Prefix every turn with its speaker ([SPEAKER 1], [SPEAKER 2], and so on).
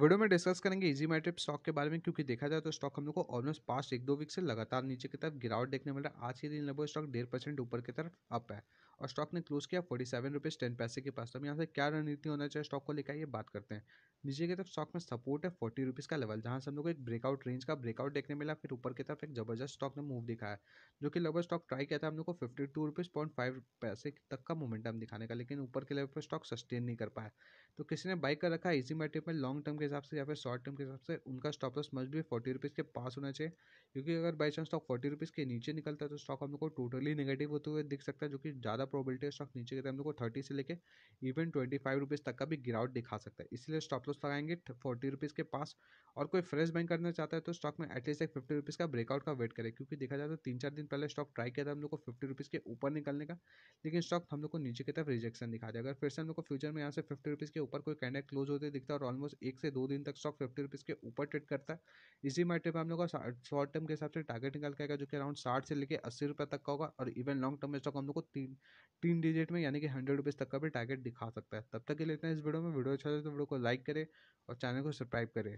[SPEAKER 1] video में discuss करेंगे easy मैट्रिप stock के बारे में क्योंकि देखा जाए तो स्टॉक हम लोग को ऑलमोस्ट पास्ट एक दो वीक से लगातार नीचे की तरफ गिरावट देखने मिल रहा है आज के दिन लगभग स्टॉक डेढ़ परसेंट ऊपर की तरफ अप है और स्टॉक ने क्लोज किया फोर्टी सेवन रुपीज़ टेन पैसे के पास तो हम यहाँ से क्या रणनीति होना चाहिए स्टॉक को लेकर ये बात करते हैं नीचे की तरफ स्टॉक में सपोर्ट है फोर्टी रुपीज़ का लेवल जहाँ से हम लोग को एक ब्रेकआउट रेंज का ब्रेकआउट देखने मिला फिर ऊपर की तरफ एक जबरदस्त स्टॉक ने मूव दिखाया जो कि लगभग स्टॉक ट्राई किया था हम लोग को fifty two rupees point five पैसे तक का मोमेंटम दिखाने का लेकिन ऊपर के लेवल पर स्टॉक सस्टेन नहीं कर पाया तो किसी ने बाइक कर रखा है इसी मैटर में लॉन्ग टर्म के हिसाब से या फिर शॉर्ट टर्म के हिसाब से उनका स्टॉप लॉस मस्ट भी फोर्टी रुपीज़ के पास होना चाहिए क्योंकि अगर by chance stock forty rupees के नीचे निकलता है तो स्टॉक हम लोग को टोटली नेगेटिव होते हुए दिख सकता है जो कि ज़्यादा प्रॉबिलिटी है स्टॉक नीचे के हम लोग को थर्टी से लेकर इवन ट्वेंटी फाइव रुपीज़ तक का भी गिरावट दिखा सकता है इसलिए स्टॉप लॉस तो लगाएंगे फोर्टी रुपीज़ के पास और कोई फ्रेश बैंक करना चाहता है तो स्टॉक में एटलीस्ट एक फिफ्टी रुपीज़ का ब्रेकआउट का वेट करें क्योंकि देखा जाए तो तीन चार दिन पहले स्टॉक ट्राई किया था हम लोग को फिफ्टी रुपीज़ के ऊपर निकलने का लेकिन स्टॉक हम लोग को नीचे की तरफ रिजेक्शन दिखा दिया अगर फिर से हम लोग को फ्यूचर में यहाँ से फिफ्टी रुपीज़ के ऊपर कोई कैंडल क्लोज होते दिखता है और ऑलमोस्ट एक से दो दिन तक स्टॉक फिफ्टी रुपीज़ के ऊपर ट्रेड करता है इसी मैटर पर हम लोग का शॉर्ट टर्म के हिसाब से टारगेट निकल के आएगा जो कि अराउंड साठ से लेकर अस्सी रुपये तक का होगा और इवन लॉन्ग टर्म में स्टॉक हम लोग को तीन तीन डिजिट में यानी कि हंड्रेड रुपीज़ तक का भी टारगेट दिखा सकता है तब तक के लेते हैं इस वीडियो में वीडियो अच्छा लगे तो वीडियो को लाइक करें करें और चैनल को सब्सक्राइब करें